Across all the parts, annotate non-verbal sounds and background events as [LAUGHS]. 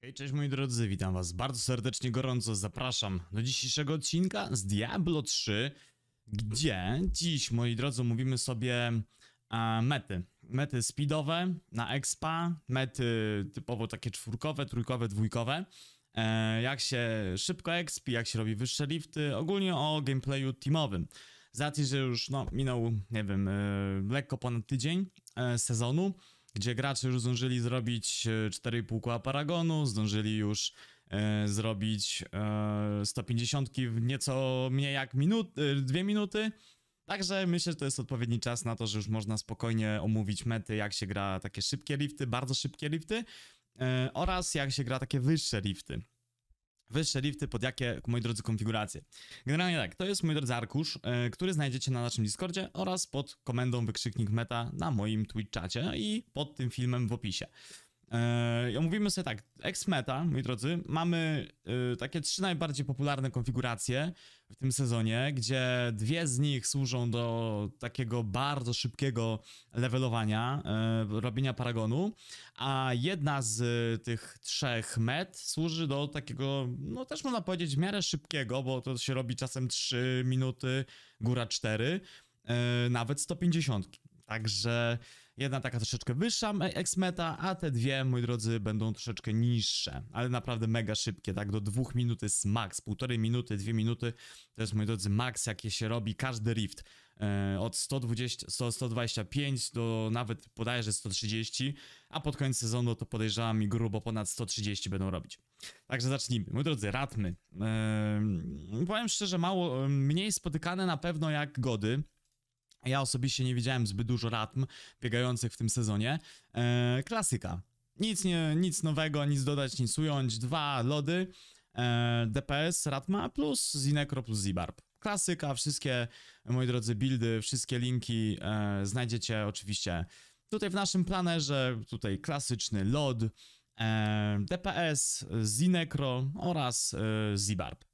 Hej, cześć moi drodzy, witam was bardzo serdecznie, gorąco zapraszam do dzisiejszego odcinka z Diablo 3, gdzie dziś, moi drodzy, mówimy sobie e, mety. Mety speedowe na expa, mety typowo takie czwórkowe, trójkowe, dwójkowe, e, jak się szybko expi, jak się robi wyższe lifty, ogólnie o gameplayu teamowym. Z że już no, minął, nie wiem, e, lekko ponad tydzień e, sezonu, gdzie gracze już zdążyli zrobić 4,5 e, koła paragonu, zdążyli już e, zrobić e, 150 w nieco mniej jak minut, e, minuty. Także myślę, że to jest odpowiedni czas na to, że już można spokojnie omówić mety, jak się gra takie szybkie lifty, bardzo szybkie lifty e, oraz jak się gra takie wyższe lifty wyższe lifty, pod jakie, moi drodzy, konfiguracje. Generalnie tak, to jest, moi drodzy, arkusz, e, który znajdziecie na naszym Discordzie oraz pod komendą wykrzyknik meta na moim Twitch czacie i pod tym filmem w opisie. E, ja mówimy sobie tak, X-Meta, moi drodzy, mamy y, takie trzy najbardziej popularne konfiguracje w tym sezonie, gdzie dwie z nich służą do takiego bardzo szybkiego levelowania, y, robienia paragonu, a jedna z y, tych trzech met służy do takiego, no też można powiedzieć w miarę szybkiego, bo to się robi czasem 3 minuty, góra 4, e, nawet 150. Także Jedna taka troszeczkę wyższa X-Meta, a te dwie, moi drodzy, będą troszeczkę niższe, ale naprawdę mega szybkie, tak do dwóch minut jest max, półtorej minuty, dwie minuty, to jest, moi drodzy, max, jakie się robi każdy rift. E, od 120, 100, 125 do nawet że 130, a pod koniec sezonu to podejrzewam i grubo ponad 130 będą robić. Także zacznijmy. Moi drodzy, ratmy. E, powiem szczerze, mało, e, mniej spotykane na pewno jak gody. Ja osobiście nie widziałem zbyt dużo ratm biegających w tym sezonie. Eee, klasyka. Nic, nie, nic nowego, nic dodać, nic ująć. Dwa lody, e, DPS, Ratma plus Zinekro plus Zibarb. Klasyka, wszystkie, moi drodzy, buildy, wszystkie linki e, znajdziecie oczywiście tutaj w naszym planerze. Tutaj klasyczny LOD, e, DPS, Zinekro oraz e, Zibarb.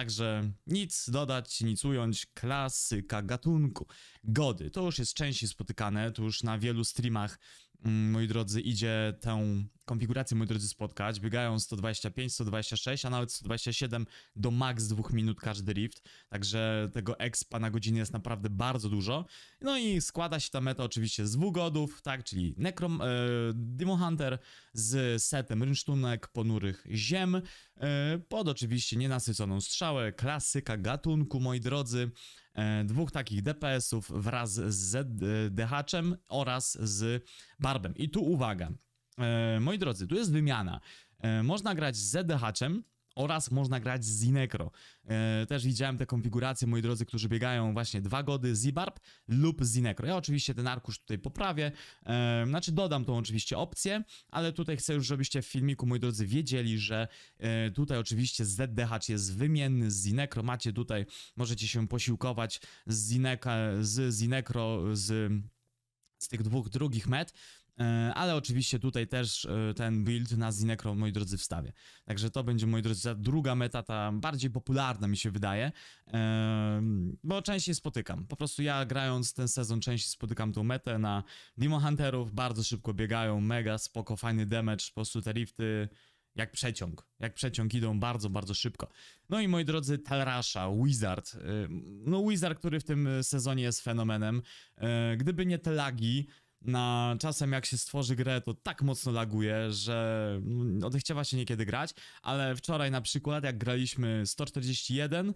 Także nic dodać, nic ująć, klasyka gatunku. Gody, to już jest częściej spotykane, to już na wielu streamach Mm, moi drodzy, idzie tę konfigurację, moi drodzy, spotkać. Biegają 125, 126, a nawet 127 do max 2 minut każdy rift. Także tego expa na godzinę jest naprawdę bardzo dużo. No i składa się ta meta oczywiście z dwóch godów tak, czyli Necrom, e, Demon Hunter z setem rynsztunek ponurych ziem, e, pod oczywiście nienasyconą strzałę, klasyka gatunku, moi drodzy, E, dwóch takich DPS-ów wraz z zdh oraz z Barbem. I tu uwaga, e, moi drodzy, tu jest wymiana. E, można grać z zdh oraz można grać z Zinekro. E, też widziałem te konfiguracje, moi drodzy, którzy biegają właśnie dwa gody Zibarb lub Zinekro. Ja oczywiście ten arkusz tutaj poprawię, e, znaczy dodam tą oczywiście opcję, ale tutaj chcę już, żebyście w filmiku, moi drodzy, wiedzieli, że e, tutaj oczywiście ZDH jest wymienny z Zinekro, macie tutaj, możecie się posiłkować z, Zineka, z Zinekro, z tych dwóch drugich met, e, ale oczywiście tutaj też e, ten build na Zinekro, moi drodzy, wstawię. Także to będzie, moi drodzy, ta druga meta, ta bardziej popularna mi się wydaje, e, bo częściej spotykam. Po prostu ja grając ten sezon częściej spotykam tą metę na Demon Hunterów, bardzo szybko biegają, mega spoko, fajny damage, po prostu te lifty jak przeciąg. Jak przeciąg idą bardzo, bardzo szybko. No i moi drodzy, Talrasza, Wizard. Y, no Wizard, który w tym y, sezonie jest fenomenem. Y, gdyby nie te lagi, na czasem jak się stworzy grę, to tak mocno laguje, że no, odechciała się niekiedy grać, ale wczoraj na przykład jak graliśmy 141,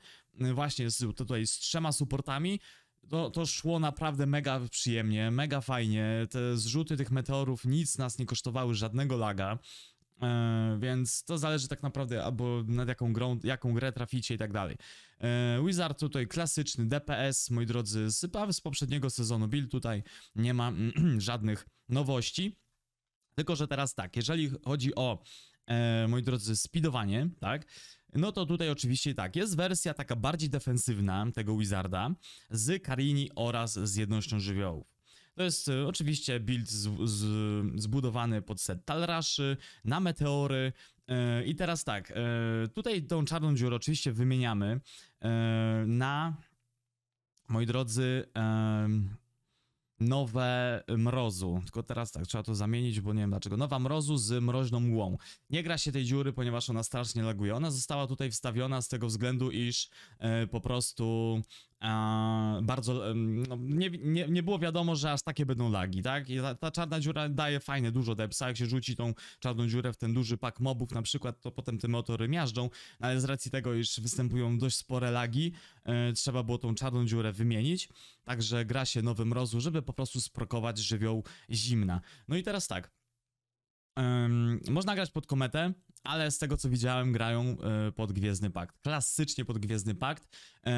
właśnie z, tutaj z trzema supportami, to, to szło naprawdę mega przyjemnie, mega fajnie. Te zrzuty tych meteorów nic nas nie kosztowały, żadnego laga. E, więc to zależy tak naprawdę, albo nad jaką, grą, jaką grę traficie i tak dalej. E, Wizard tutaj klasyczny DPS, moi drodzy, z, z poprzedniego sezonu build tutaj nie ma [CLEARS THROAT] żadnych nowości. Tylko, że teraz tak, jeżeli chodzi o, e, moi drodzy, speedowanie, tak, no to tutaj oczywiście tak, jest wersja taka bardziej defensywna tego Wizarda z Karini oraz z Jednością Żywiołów. To jest y, oczywiście build z, z, zbudowany pod set Talraszy, na meteory. Y, I teraz tak, y, tutaj tą czarną dziurę oczywiście wymieniamy na, moi drodzy, nowe mrozu. Tylko teraz tak, trzeba to zamienić, bo nie wiem dlaczego. Nowa mrozu z mroźną mgłą. Nie gra się tej dziury, ponieważ ona strasznie laguje. Ona została tutaj wstawiona z tego względu, iż po prostu E, bardzo, e, no, nie, nie, nie, było wiadomo, że aż takie będą lagi, tak? I ta, ta czarna dziura daje fajne dużo depsa, jak się rzuci tą czarną dziurę w ten duży pak mobów na przykład, to potem te motory miażdżą, ale z racji tego, iż występują dość spore lagi, e, trzeba było tą czarną dziurę wymienić, także gra się nowym mrozu, żeby po prostu sprokować żywioł zimna. No i teraz tak, można grać pod kometę, ale z tego co widziałem, grają y, pod Gwiezdny Pakt. Klasycznie pod Gwiezdny Pakt. Y,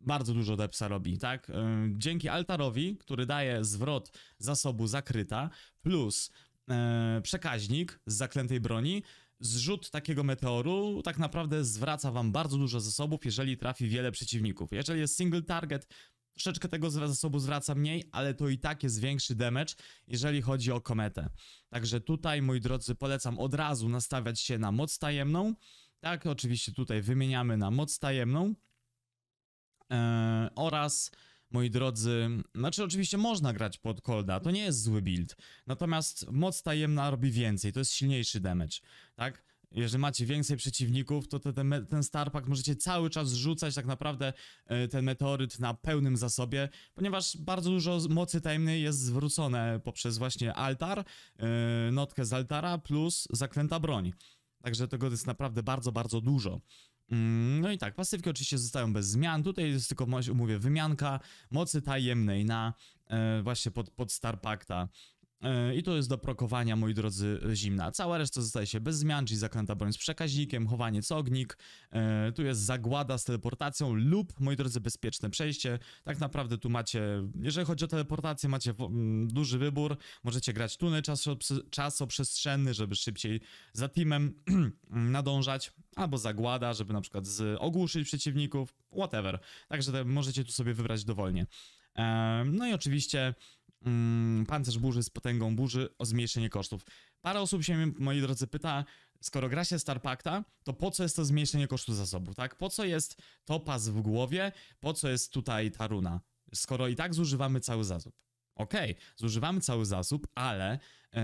bardzo dużo DEPSa robi, tak? E, dzięki altarowi, który daje zwrot zasobu zakryta, plus e, przekaźnik z zaklętej broni, zrzut takiego meteoru tak naprawdę zwraca wam bardzo dużo zasobów, jeżeli trafi wiele przeciwników. Jeżeli jest single target, troszeczkę tego zasobu zwraca mniej, ale to i tak jest większy damage, jeżeli chodzi o kometę. Także tutaj, moi drodzy, polecam od razu nastawiać się na moc tajemną. Tak, oczywiście tutaj wymieniamy na moc tajemną. E, oraz, moi drodzy, znaczy oczywiście można grać pod Kolda, to nie jest zły build, natomiast moc tajemna robi więcej, to jest silniejszy damage, tak? Jeżeli macie więcej przeciwników, to te, te, ten Starpak możecie cały czas rzucać tak naprawdę e, ten meteoryt na pełnym zasobie, ponieważ bardzo dużo mocy tajemnej jest zwrócone poprzez właśnie altar, e, notkę z altara plus zaklęta broń. Także tego jest naprawdę bardzo, bardzo dużo. Mm, no i tak, pasywki oczywiście zostają bez zmian, tutaj jest tylko, mówię, wymianka mocy tajemnej na e, właśnie pod, pod Star Pacta. E, I to jest do prokowania, moi drodzy, zimna. Cała reszta zostaje się bez zmian, czyli zaklęta broń z przekaźnikiem, chowanie ognik. e, tu jest zagłada z teleportacją lub, moi drodzy, bezpieczne przejście. Tak naprawdę tu macie, jeżeli chodzi o teleportację, macie mm, duży wybór. Możecie grać tunel czasoprzestrzenny, żeby szybciej za teamem [CLEARS THROAT] nadążać, albo zagłada, żeby na przykład z, ogłuszyć przeciwników, whatever. Także te, możecie tu sobie wybrać dowolnie. E, no i oczywiście Mm, pancerz burzy z potęgą burzy o zmniejszenie kosztów. Parę osób się, moi drodzy, pyta, skoro gra się Star Pacta, to po co jest to zmniejszenie kosztu zasobu, tak? Po co jest to pas w głowie, po co jest tutaj ta runa, skoro i tak zużywamy cały zasób? Okej, okay, zużywamy cały zasób, ale yy,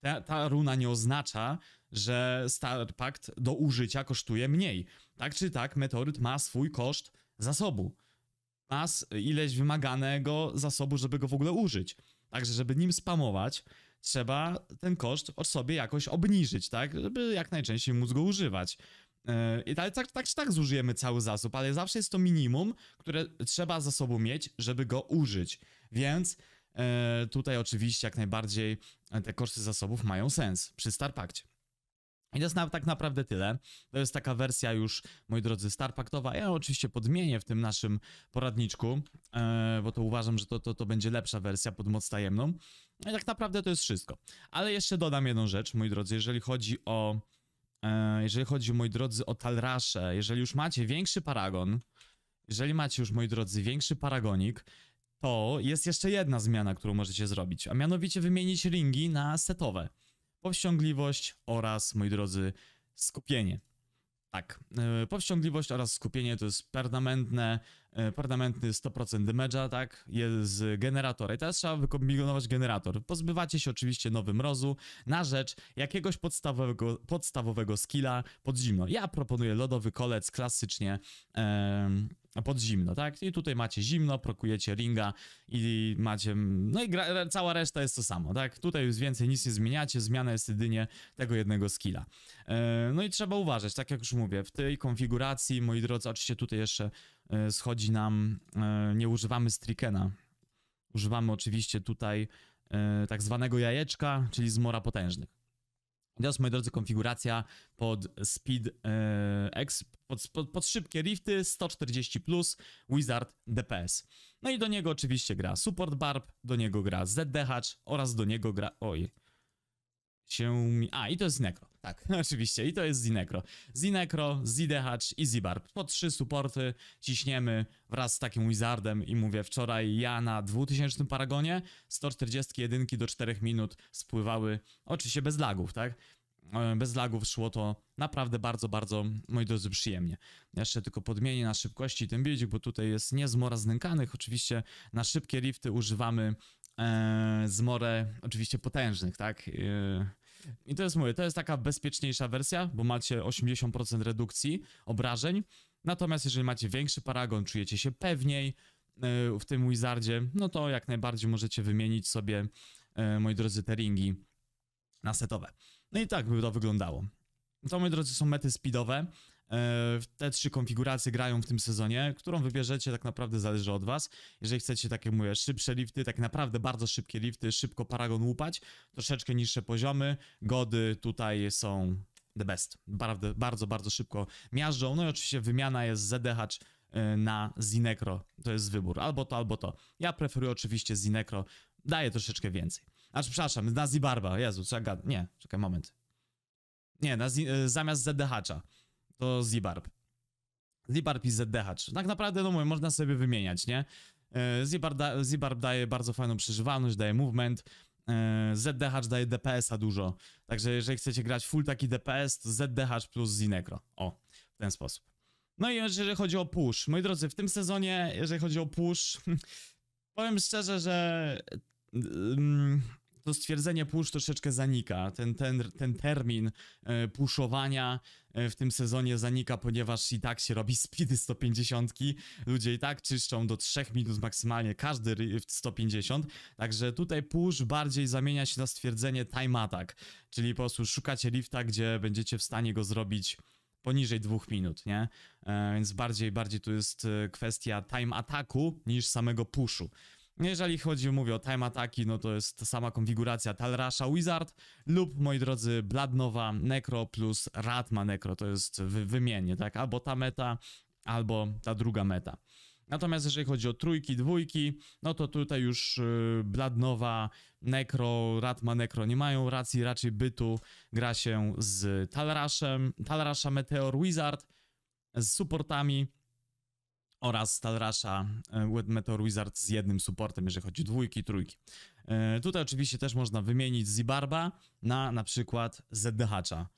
ta, ta runa nie oznacza, że Star Pact do użycia kosztuje mniej. Tak czy tak, meteoryt ma swój koszt zasobu mas ileś wymaganego zasobu, żeby go w ogóle użyć. Także, żeby nim spamować, trzeba ten koszt od sobie jakoś obniżyć, tak? Żeby jak najczęściej móc go używać. E, I tak, tak, tak czy tak zużyjemy cały zasób, ale zawsze jest to minimum, które trzeba zasobu mieć, żeby go użyć. Więc e, tutaj oczywiście jak najbardziej te koszty zasobów mają sens przy Starpakcie. I to jest na, tak naprawdę tyle. To jest taka wersja już, moi drodzy, starpaktowa. Ja oczywiście podmienię w tym naszym poradniczku, e, bo to uważam, że to, to, to będzie lepsza wersja pod moc tajemną. I tak naprawdę to jest wszystko. Ale jeszcze dodam jedną rzecz, moi drodzy, jeżeli chodzi o... E, jeżeli chodzi, moi drodzy, o Talrasze, jeżeli już macie większy paragon, jeżeli macie już, moi drodzy, większy paragonik, to jest jeszcze jedna zmiana, którą możecie zrobić, a mianowicie wymienić ringi na setowe powściągliwość oraz, moi drodzy, skupienie. Tak, e, powściągliwość oraz skupienie to jest permanentne, e, permanentny 100% damage'a, tak, jest generatora i teraz trzeba wykombinować generator. Pozbywacie się oczywiście nowym mrozu na rzecz jakiegoś podstawowego, podstawowego skilla pod zimno. Ja proponuję lodowy kolec klasycznie, pod zimno, tak? I tutaj macie zimno, prokujecie ringa i macie, no i gra, cała reszta jest to samo, tak? Tutaj już więcej nic nie zmieniacie, zmiana jest jedynie tego jednego skilla. E, no i trzeba uważać, tak jak już mówię, w tej konfiguracji, moi drodzy, oczywiście tutaj jeszcze e, schodzi nam, e, nie używamy strikena, używamy oczywiście tutaj tak zwanego jajeczka, czyli zmora potężnych. Teraz, moi drodzy, konfiguracja pod Speed e, X, pod, pod, pod, szybkie rifty 140 plus Wizard DPS. No i do niego oczywiście gra Support Barb, do niego gra ZDH oraz do niego gra. Oj. Się. A, i to jest Necro. Tak, [LAUGHS] oczywiście. I to jest Zinekro. Zinekro, Zidehacz i Zibarb. Po trzy supporty ciśniemy wraz z takim wizardem i mówię, wczoraj ja na 2000 Paragonie 141 do 4 minut spływały, oczywiście bez lagów, tak? E, bez lagów szło to naprawdę bardzo, bardzo, moi drodzy, przyjemnie. Jeszcze tylko podmienię na szybkości ten buildzik, bo tutaj jest niezmora znękanych. Oczywiście na szybkie lifty używamy e, zmorę, oczywiście potężnych, tak? E, i to jest, mówię, to jest taka bezpieczniejsza wersja, bo macie 80% redukcji obrażeń, natomiast jeżeli macie większy paragon, czujecie się pewniej e, w tym Wizardzie, no to jak najbardziej możecie wymienić sobie, e, moi drodzy, te ringi na setowe. No i tak by to wyglądało. To, moi drodzy, są mety speedowe. E, te trzy konfiguracje grają w tym sezonie, którą wybierzecie tak naprawdę zależy od was. Jeżeli chcecie, tak jak mówię, szybsze lifty, tak naprawdę bardzo szybkie lifty, szybko paragon łupać, troszeczkę niższe poziomy, gody tutaj są the best. Bardzo, bardzo, bardzo szybko miażdżą. No i oczywiście wymiana jest zadechacz e, na Zinekro. To jest wybór. Albo to, albo to. Ja preferuję oczywiście Zinekro. Daje troszeczkę więcej. Aż przepraszam, na Zibarba. Jezu, czekaj, Nie, czekaj, moment. Nie, na e, Z... zamiast Zadehacza to Zibarb. Zibarb i ZDH. Tak naprawdę, no mówię, można sobie wymieniać, nie? E, Zibarb, da, Zibarb daje bardzo fajną przeżywalność, daje movement, e, ZDH daje DPS-a dużo. Także jeżeli chcecie grać full taki DPS, to ZDH plus Zinekro. O, w ten sposób. No i jeżeli chodzi o push, moi drodzy, w tym sezonie, jeżeli chodzi o push, [LAUGHS] powiem szczerze, że mm, to stwierdzenie push troszeczkę zanika. Ten, ten, ten termin e, pushowania e, w tym sezonie zanika, ponieważ i tak się robi speedy 150. Ludzie i tak czyszczą do 3 minut maksymalnie każdy 150. Także tutaj push bardziej zamienia się na stwierdzenie time attack, czyli po prostu szukacie lifta, gdzie będziecie w stanie go zrobić poniżej dwóch minut, nie? E, więc bardziej, bardziej tu jest kwestia time ataku niż samego pushu. Jeżeli chodzi, mówię o time ataki, no to jest ta sama konfiguracja Talrasha Wizard lub, moi drodzy, Bladnowa Necro plus Ratma Necro, to jest wy tak? Albo ta meta, albo ta druga meta. Natomiast jeżeli chodzi o trójki, dwójki, no to tutaj już y, Bladnowa, Necro, Ratma Necro nie mają racji, raczej bytu gra się z Talraszem, Talrasza Meteor Wizard, z supportami, oraz Stalrasha Wed Meteor Wizard z jednym supportem, jeżeli chodzi o dwójki, trójki. E, tutaj oczywiście też można wymienić Zibarba na na przykład ZDHacza.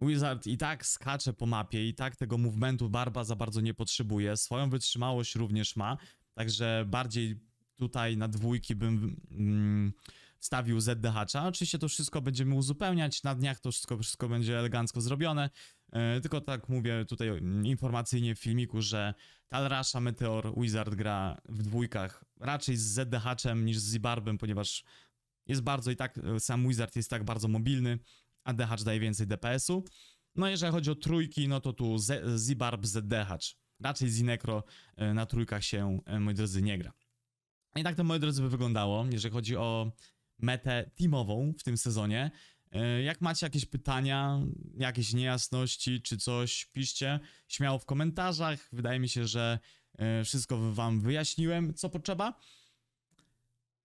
Wizard i tak skacze po mapie, i tak tego movementu Barba za bardzo nie potrzebuje. Swoją wytrzymałość również ma, także bardziej tutaj na dwójki bym mm, wstawił ZDHacza. Oczywiście to wszystko będziemy uzupełniać, na dniach to wszystko, wszystko będzie elegancko zrobione. E, tylko tak mówię tutaj informacyjnie w filmiku, że Talrasza Meteor Wizard gra w dwójkach raczej z ZDH-em niż z Zibarbem, ponieważ jest bardzo i tak, e, sam Wizard jest tak bardzo mobilny, a DH daje więcej DPS-u. No jeżeli chodzi o trójki, no to tu Z Zibarb ZDH. Raczej Zinekro e, na trójkach się, moi drodzy, nie gra. I tak to, moi drodzy, by wyglądało, jeżeli chodzi o metę teamową w tym sezonie. E, jak macie jakieś pytania, jakieś niejasności czy coś, piszcie śmiało w komentarzach. Wydaje mi się, że e, wszystko wam wyjaśniłem, co potrzeba.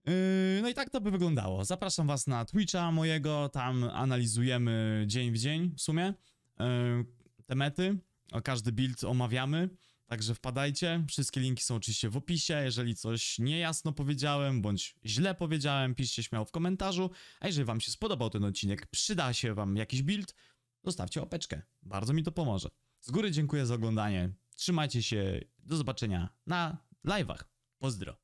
E, no i tak to by wyglądało. Zapraszam was na Twitcha mojego, tam analizujemy dzień w dzień w sumie te mety, każdy build omawiamy. Także wpadajcie, wszystkie linki są oczywiście w opisie, jeżeli coś niejasno powiedziałem, bądź źle powiedziałem, piszcie śmiało w komentarzu, a jeżeli wam się spodobał ten odcinek, przyda się wam jakiś build, zostawcie opeczkę, bardzo mi to pomoże. Z góry dziękuję za oglądanie, trzymajcie się, do zobaczenia na live'ach, pozdro.